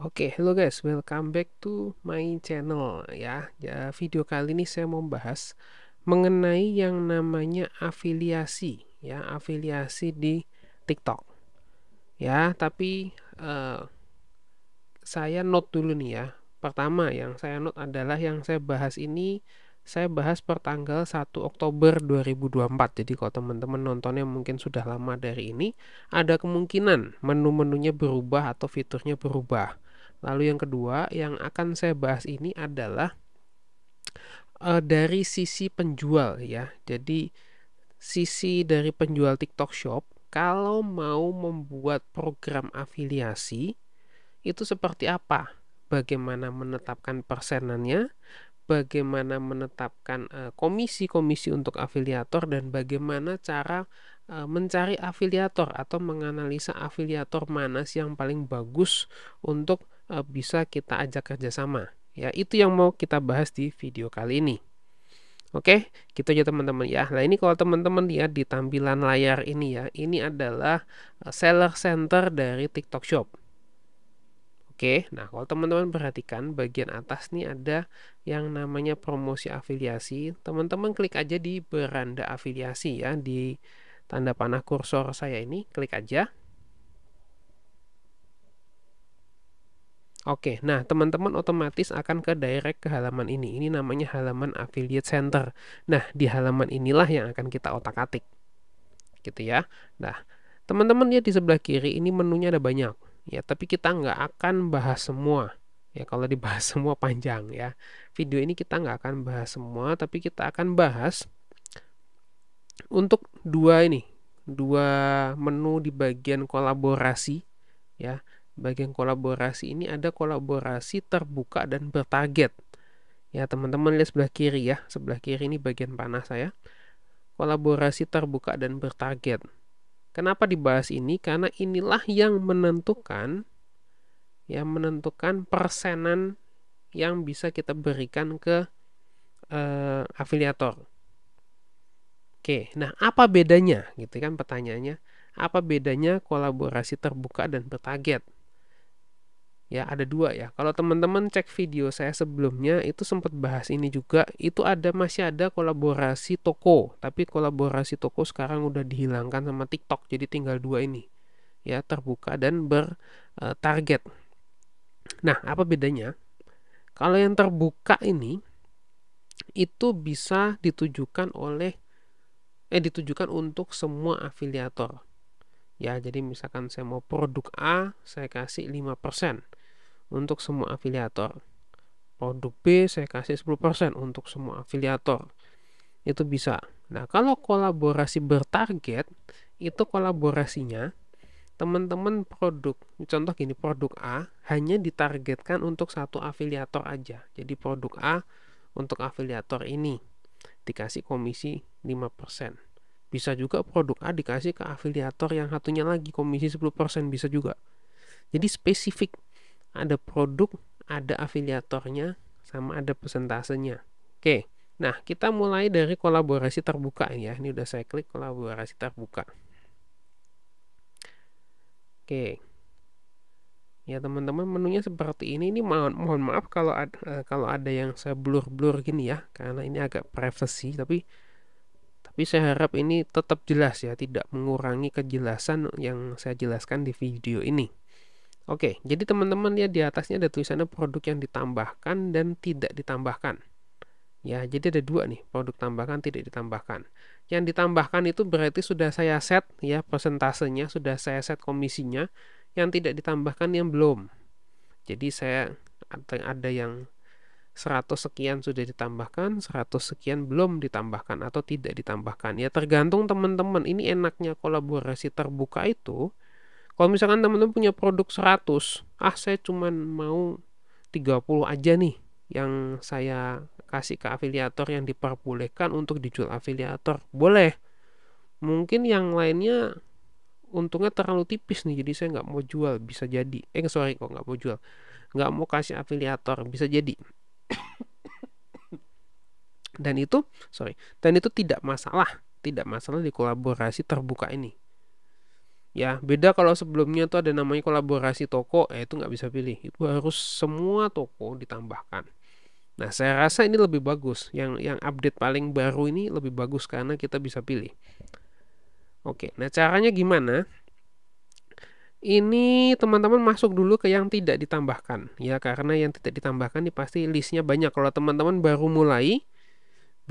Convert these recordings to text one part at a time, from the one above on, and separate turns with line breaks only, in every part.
Oke, okay, hello guys, welcome back to my channel ya. ya. Video kali ini saya mau bahas mengenai yang namanya afiliasi ya, afiliasi di TikTok. Ya, tapi uh, saya note dulu nih ya. Pertama yang saya note adalah yang saya bahas ini saya bahas per tanggal 1 Oktober 2024. Jadi kalau teman-teman nontonnya mungkin sudah lama dari ini, ada kemungkinan menu-menunya berubah atau fiturnya berubah Lalu yang kedua yang akan saya bahas ini adalah e, dari sisi penjual ya. Jadi sisi dari penjual TikTok Shop kalau mau membuat program afiliasi itu seperti apa? Bagaimana menetapkan persenannya? Bagaimana menetapkan eh, komisi-komisi untuk afiliator dan bagaimana cara eh, mencari afiliator atau menganalisa afiliator mana sih yang paling bagus untuk Eh, bisa kita ajak kerjasama. Ya, itu yang mau kita bahas di video kali ini. Oke, gitu aja teman-teman ya. Nah ini kalau teman-teman lihat di tampilan layar ini ya, ini adalah eh, seller center dari TikTok Shop. Oke, nah kalau teman-teman perhatikan bagian atas nih ada yang namanya promosi afiliasi. Teman-teman klik aja di beranda afiliasi ya di tanda panah kursor saya ini, klik aja. Oke, nah teman-teman otomatis akan ke direct ke halaman ini. Ini namanya halaman affiliate center. Nah, di halaman inilah yang akan kita otak-atik. Gitu ya. Nah, teman-teman ya di sebelah kiri ini menunya ada banyak. Ya, tapi kita nggak akan bahas semua. Ya, kalau dibahas semua panjang ya. Video ini kita nggak akan bahas semua, tapi kita akan bahas untuk dua ini, dua menu di bagian kolaborasi ya bagian kolaborasi ini ada kolaborasi terbuka dan bertarget. Ya, teman-teman lihat sebelah kiri ya. Sebelah kiri ini bagian panah saya. Kolaborasi terbuka dan bertarget. Kenapa dibahas ini? Karena inilah yang menentukan yang menentukan persenan yang bisa kita berikan ke eh, afiliator. Oke, nah apa bedanya? Gitu kan pertanyaannya. Apa bedanya kolaborasi terbuka dan bertarget? ya ada dua ya kalau teman-teman cek video saya sebelumnya itu sempat bahas ini juga itu ada masih ada kolaborasi toko tapi kolaborasi toko sekarang udah dihilangkan sama TikTok jadi tinggal dua ini ya terbuka dan bertarget eh, nah apa bedanya kalau yang terbuka ini itu bisa ditujukan oleh eh ditujukan untuk semua afiliator ya jadi misalkan saya mau produk A saya kasih 5% untuk semua afiliator. Produk B saya kasih 10% untuk semua afiliator. Itu bisa. Nah, kalau kolaborasi bertarget, itu kolaborasinya teman-teman produk, contoh gini, produk A hanya ditargetkan untuk satu afiliator aja. Jadi produk A untuk afiliator ini dikasih komisi 5%. Bisa juga produk A dikasih ke afiliator yang satunya lagi komisi 10% bisa juga. Jadi spesifik ada produk, ada afiliatornya, sama ada persentasenya. Oke, nah kita mulai dari kolaborasi terbuka ya. Ini udah saya klik kolaborasi terbuka. Oke. Ya teman-teman menunya seperti ini. Ini mohon, mohon maaf kalau ada, eh, kalau ada yang saya blur-blur gini ya, karena ini agak privacy tapi tapi saya harap ini tetap jelas ya, tidak mengurangi kejelasan yang saya jelaskan di video ini. Oke, jadi teman-teman ya di atasnya ada tulisannya produk yang ditambahkan dan tidak ditambahkan. Ya, jadi ada dua nih, produk tambahkan tidak ditambahkan. Yang ditambahkan itu berarti sudah saya set ya persentasenya, sudah saya set komisinya. Yang tidak ditambahkan yang belum. Jadi saya ada yang 100 sekian sudah ditambahkan, 100 sekian belum ditambahkan atau tidak ditambahkan. Ya tergantung teman-teman. Ini enaknya kolaborasi terbuka itu kalau misalkan teman-teman punya produk 100 ah saya cuman mau 30 aja nih yang saya kasih ke afiliator yang diperbolehkan untuk dijual afiliator boleh mungkin yang lainnya untungnya terlalu tipis nih jadi saya nggak mau jual bisa jadi eh sorry kok nggak mau jual nggak mau kasih afiliator bisa jadi dan itu sorry dan itu tidak masalah tidak masalah di kolaborasi terbuka ini ya beda kalau sebelumnya tuh ada namanya kolaborasi toko ya itu nggak bisa pilih itu harus semua toko ditambahkan nah saya rasa ini lebih bagus yang yang update paling baru ini lebih bagus karena kita bisa pilih oke nah caranya gimana ini teman-teman masuk dulu ke yang tidak ditambahkan ya karena yang tidak ditambahkan ini pasti listnya banyak kalau teman-teman baru mulai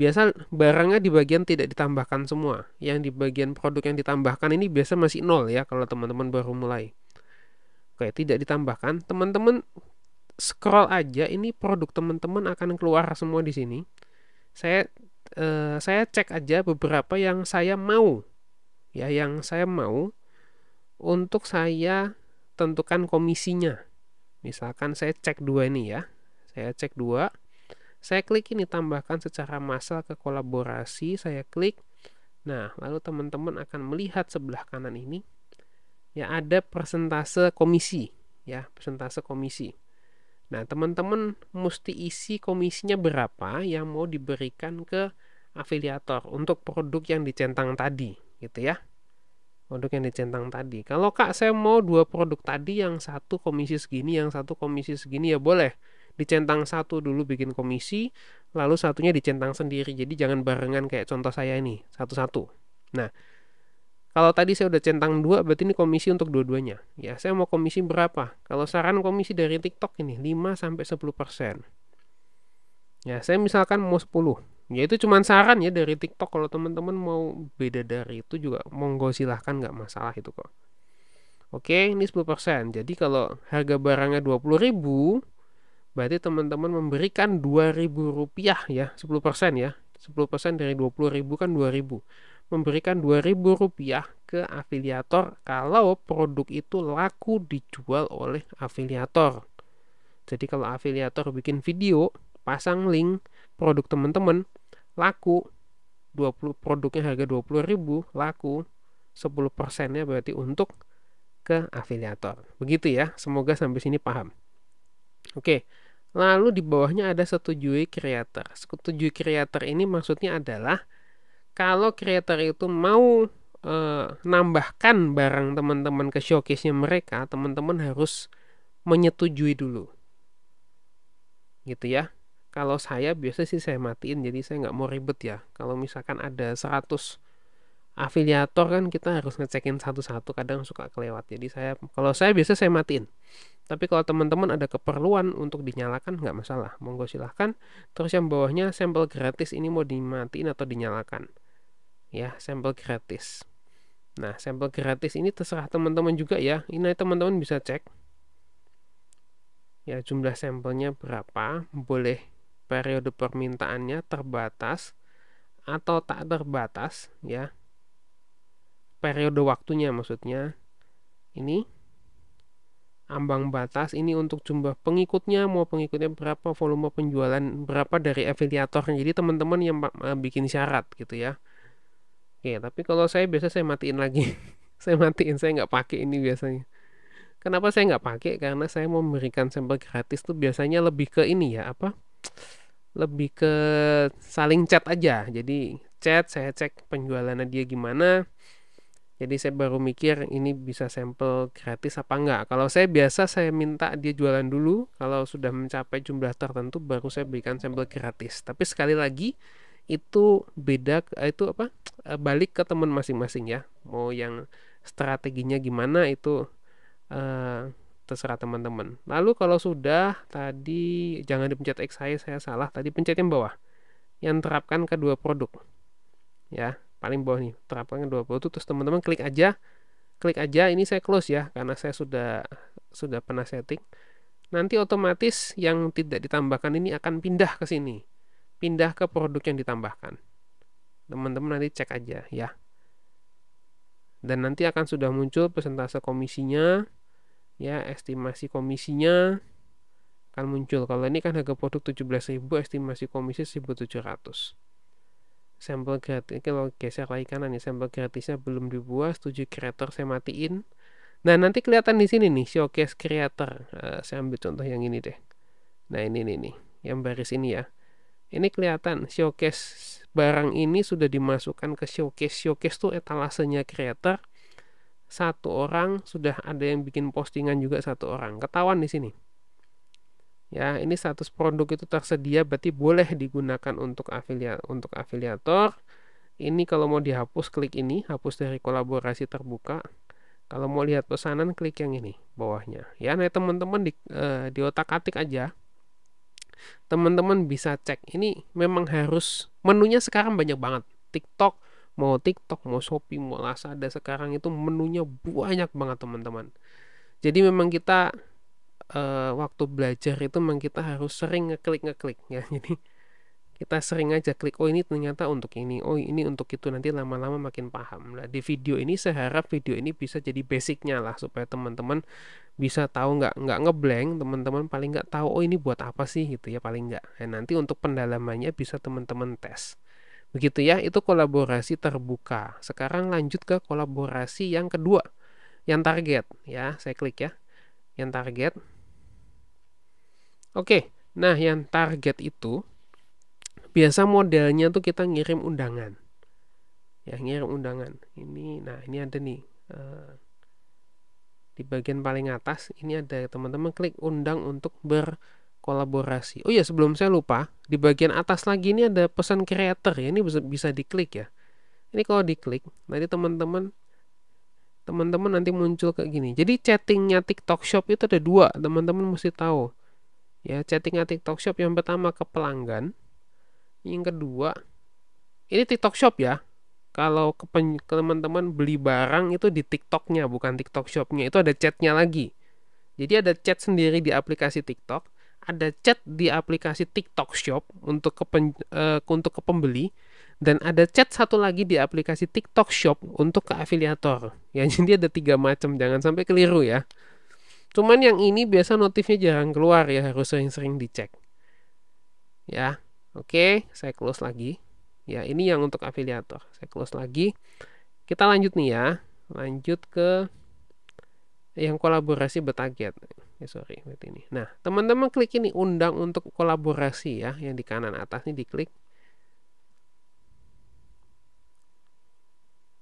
biasa barangnya di bagian tidak ditambahkan semua yang di bagian produk yang ditambahkan ini biasa masih nol ya kalau teman-teman baru mulai oke tidak ditambahkan teman-teman scroll aja ini produk teman-teman akan keluar semua di sini saya eh, saya cek aja beberapa yang saya mau ya yang saya mau untuk saya tentukan komisinya misalkan saya cek dua ini ya saya cek dua saya klik ini tambahkan secara massal ke kolaborasi, saya klik. Nah, lalu teman-teman akan melihat sebelah kanan ini ya ada persentase komisi ya, persentase komisi. Nah, teman-teman mesti isi komisinya berapa yang mau diberikan ke afiliator untuk produk yang dicentang tadi, gitu ya. Produk yang dicentang tadi. Kalau Kak, saya mau dua produk tadi yang satu komisi segini, yang satu komisi segini ya boleh dicentang satu dulu bikin komisi, lalu satunya dicentang sendiri. Jadi jangan barengan kayak contoh saya ini, satu-satu. Nah, kalau tadi saya udah centang dua, berarti ini komisi untuk dua-duanya. Ya, saya mau komisi berapa? Kalau saran komisi dari TikTok ini, 5 sampai 10%. Ya, saya misalkan mau 10. Ya itu cuma saran ya dari TikTok. Kalau teman-teman mau beda dari itu juga monggo silahkan nggak masalah itu kok. Oke, ini 10%. Jadi kalau harga barangnya 20 ribu, berarti teman-teman memberikan dua ribu rupiah ya sepuluh persen ya sepuluh persen dari dua puluh ribu kan dua ribu memberikan dua ribu rupiah ke afiliator kalau produk itu laku dijual oleh afiliator jadi kalau afiliator bikin video pasang link produk teman-teman laku 20 produknya harga dua puluh ribu laku 10% nya berarti untuk ke afiliator begitu ya semoga sampai sini paham Oke, lalu di bawahnya ada setujui creator. Setujui creator ini maksudnya adalah kalau creator itu mau e, nambahkan barang teman-teman ke showcase-nya mereka, teman-teman harus menyetujui dulu. Gitu ya. Kalau saya biasa sih saya matiin jadi saya nggak mau ribet ya. Kalau misalkan ada 100 afiliator kan kita harus ngecekin satu-satu kadang suka kelewat jadi saya kalau saya biasa saya matiin tapi kalau teman-teman ada keperluan untuk dinyalakan nggak masalah monggo silahkan terus yang bawahnya sampel gratis ini mau dimatiin atau dinyalakan ya sampel gratis nah sampel gratis ini terserah teman-teman juga ya ini teman-teman bisa cek ya jumlah sampelnya berapa boleh periode permintaannya terbatas atau tak terbatas ya periode waktunya maksudnya ini ambang batas ini untuk jumlah pengikutnya mau pengikutnya berapa volume penjualan berapa dari afiliatornya jadi teman-teman yang bikin syarat gitu ya oke tapi kalau saya biasa saya matiin lagi saya matiin saya nggak pakai ini biasanya kenapa saya nggak pakai karena saya mau memberikan sampel gratis tuh biasanya lebih ke ini ya apa lebih ke saling chat aja jadi chat saya cek penjualannya dia gimana jadi saya baru mikir ini bisa sampel gratis apa enggak kalau saya biasa saya minta dia jualan dulu kalau sudah mencapai jumlah tertentu baru saya berikan sampel gratis tapi sekali lagi itu beda eh, itu apa eh, balik ke teman masing-masing ya mau yang strateginya gimana itu eh, terserah teman-teman lalu kalau sudah tadi jangan dipencet X saya saya salah tadi pencet yang bawah yang terapkan kedua produk ya paling bawah nih terapkan 20 itu terus teman-teman klik aja klik aja ini saya close ya karena saya sudah sudah pernah setting nanti otomatis yang tidak ditambahkan ini akan pindah ke sini pindah ke produk yang ditambahkan teman-teman nanti cek aja ya dan nanti akan sudah muncul persentase komisinya ya estimasi komisinya akan muncul kalau ini kan harga produk 17.000 estimasi komisi 1.700 sampel gratis kalau geser lagi kanan nih ya, sampel gratisnya belum dibuat setuju creator saya matiin nah nanti kelihatan di sini nih showcase creator uh, saya ambil contoh yang ini deh nah ini nih nih yang baris ini ya ini kelihatan showcase barang ini sudah dimasukkan ke showcase showcase tuh etalasenya creator satu orang sudah ada yang bikin postingan juga satu orang ketahuan di sini ya ini status produk itu tersedia berarti boleh digunakan untuk afiliat untuk afiliator ini kalau mau dihapus klik ini hapus dari kolaborasi terbuka kalau mau lihat pesanan klik yang ini bawahnya ya nah teman-teman di, e, di otak atik aja teman-teman bisa cek ini memang harus menunya sekarang banyak banget TikTok mau TikTok mau Shopee mau Lazada sekarang itu menunya banyak banget teman-teman jadi memang kita uh, waktu belajar itu memang kita harus sering ngeklik ngeklik ya jadi kita sering aja klik oh ini ternyata untuk ini oh ini untuk itu nanti lama-lama makin paham nah di video ini saya harap video ini bisa jadi basicnya lah supaya teman-teman bisa tahu nggak nggak ngeblank teman-teman paling nggak tahu oh ini buat apa sih gitu ya paling nggak nah, nanti untuk pendalamannya bisa teman-teman tes begitu ya itu kolaborasi terbuka sekarang lanjut ke kolaborasi yang kedua yang target ya saya klik ya yang target Oke, nah yang target itu biasa modelnya tuh kita ngirim undangan. Ya, ngirim undangan. Ini nah ini ada nih uh, di bagian paling atas ini ada teman-teman klik undang untuk berkolaborasi. Oh ya, sebelum saya lupa, di bagian atas lagi ini ada pesan creator ya. Ini bisa bisa diklik ya. Ini kalau diklik, nanti teman-teman teman-teman nanti muncul kayak gini. Jadi chattingnya TikTok Shop itu ada dua, teman-teman mesti tahu ya chattingan TikTok Shop yang pertama ke pelanggan yang kedua ini TikTok Shop ya kalau ke teman-teman beli barang itu di TikToknya bukan TikTok Shopnya itu ada chatnya lagi jadi ada chat sendiri di aplikasi TikTok ada chat di aplikasi TikTok Shop untuk ke pen, uh, untuk ke pembeli dan ada chat satu lagi di aplikasi TikTok Shop untuk ke afiliator ya jadi ada tiga macam jangan sampai keliru ya Cuman yang ini biasa notifnya jarang keluar ya, harus sering-sering dicek. Ya, oke, okay, saya close lagi. Ya, ini yang untuk afiliator. Saya close lagi. Kita lanjut nih ya. Lanjut ke yang kolaborasi bertarget. Ya, eh, sorry, ini. Nah, teman-teman klik ini undang untuk kolaborasi ya, yang di kanan atas ini diklik.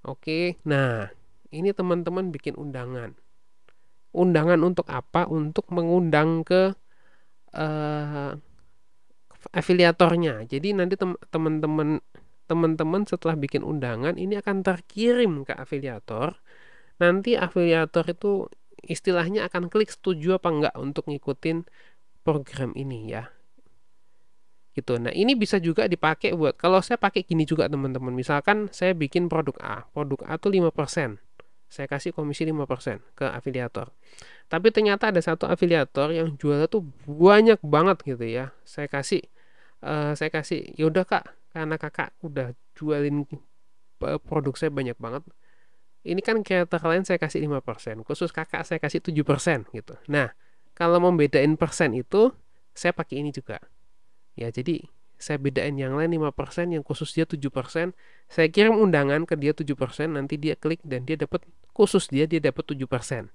Oke, okay. nah ini teman-teman bikin undangan undangan untuk apa untuk mengundang ke uh, afiliatornya jadi nanti teman-teman teman-teman setelah bikin undangan ini akan terkirim ke afiliator nanti afiliator itu istilahnya akan klik setuju apa enggak untuk ngikutin program ini ya gitu. Nah, ini bisa juga dipakai buat kalau saya pakai gini juga teman-teman. Misalkan saya bikin produk A. Produk A tuh persen saya kasih komisi 5% ke afiliator. Tapi ternyata ada satu afiliator yang jualnya tuh banyak banget gitu ya. Saya kasih uh, saya kasih yaudah Kak, karena Kakak udah jualin eh, produk saya banyak banget. Ini kan kreator lain saya kasih 5%, khusus Kakak saya kasih 7% gitu. Nah, kalau mau bedain persen itu saya pakai ini juga. Ya, jadi saya bedain yang lain 5%, yang khusus dia 7%. Saya kirim undangan ke dia 7%, nanti dia klik dan dia dapat khusus dia dia dapat 7%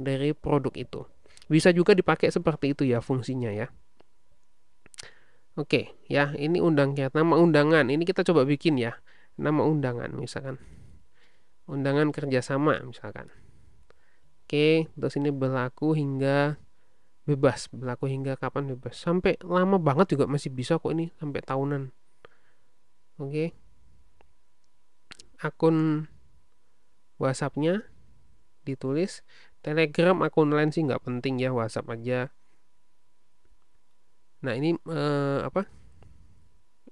dari produk itu. Bisa juga dipakai seperti itu ya fungsinya ya. Oke, ya ini undang ya. nama undangan. Ini kita coba bikin ya. Nama undangan misalkan. Undangan kerjasama misalkan. Oke, terus ini berlaku hingga bebas berlaku hingga kapan bebas sampai lama banget juga masih bisa kok ini sampai tahunan oke okay. akun WhatsAppnya ditulis Telegram akun lain sih nggak penting ya WhatsApp aja nah ini eh, apa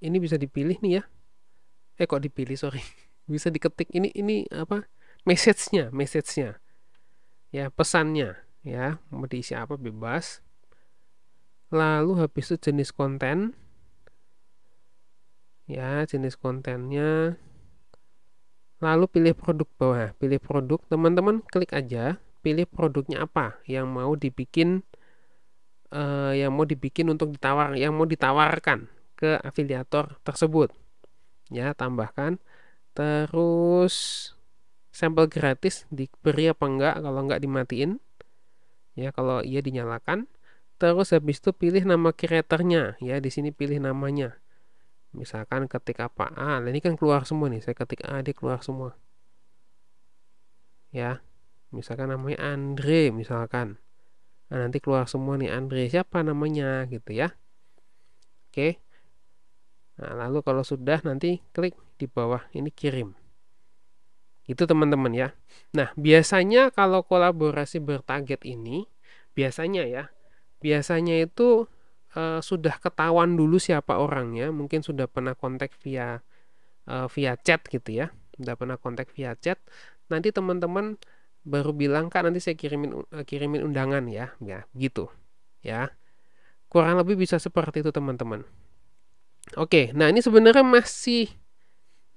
ini bisa dipilih nih ya eh kok dipilih sorry bisa diketik ini ini apa message-nya message-nya ya pesannya ya mau diisi apa bebas lalu habis itu jenis konten ya jenis kontennya lalu pilih produk bawah pilih produk teman-teman klik aja pilih produknya apa yang mau dibikin eh, yang mau dibikin untuk ditawar yang mau ditawarkan ke afiliator tersebut ya tambahkan terus sampel gratis diberi apa enggak kalau enggak dimatiin ya kalau ia dinyalakan terus habis itu pilih nama kreatornya ya di sini pilih namanya misalkan ketik apa A nah ini kan keluar semua nih saya ketik A dia keluar semua ya misalkan namanya Andre misalkan nah, nanti keluar semua nih Andre siapa namanya gitu ya oke nah lalu kalau sudah nanti klik di bawah ini kirim itu teman-teman ya nah biasanya kalau kolaborasi bertarget ini biasanya ya biasanya itu uh, sudah ketahuan dulu siapa orangnya, mungkin sudah pernah kontak via uh, via chat gitu ya, sudah pernah kontak via chat. Nanti teman-teman baru bilang kan nanti saya kirimin uh, kirimin undangan ya, ya gitu ya. Kurang lebih bisa seperti itu teman-teman. Oke, nah ini sebenarnya masih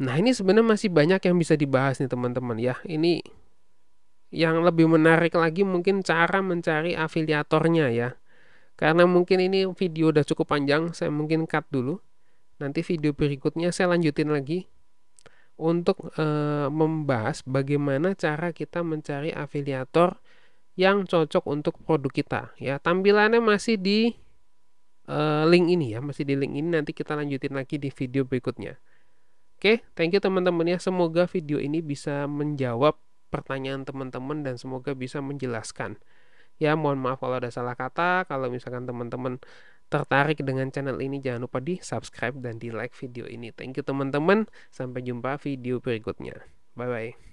Nah, ini sebenarnya masih banyak yang bisa dibahas nih teman-teman ya. Ini yang lebih menarik lagi mungkin cara mencari afiliatornya ya. Karena mungkin ini video udah cukup panjang, saya mungkin cut dulu. Nanti video berikutnya saya lanjutin lagi untuk e, membahas bagaimana cara kita mencari afiliator yang cocok untuk produk kita ya. Tampilannya masih di e, link ini ya, masih di link ini nanti kita lanjutin lagi di video berikutnya. Oke, thank you teman-teman ya. Semoga video ini bisa menjawab pertanyaan teman-teman dan semoga bisa menjelaskan ya mohon maaf kalau ada salah kata kalau misalkan teman-teman tertarik dengan channel ini jangan lupa di subscribe dan di like video ini thank you teman-teman sampai jumpa video berikutnya bye bye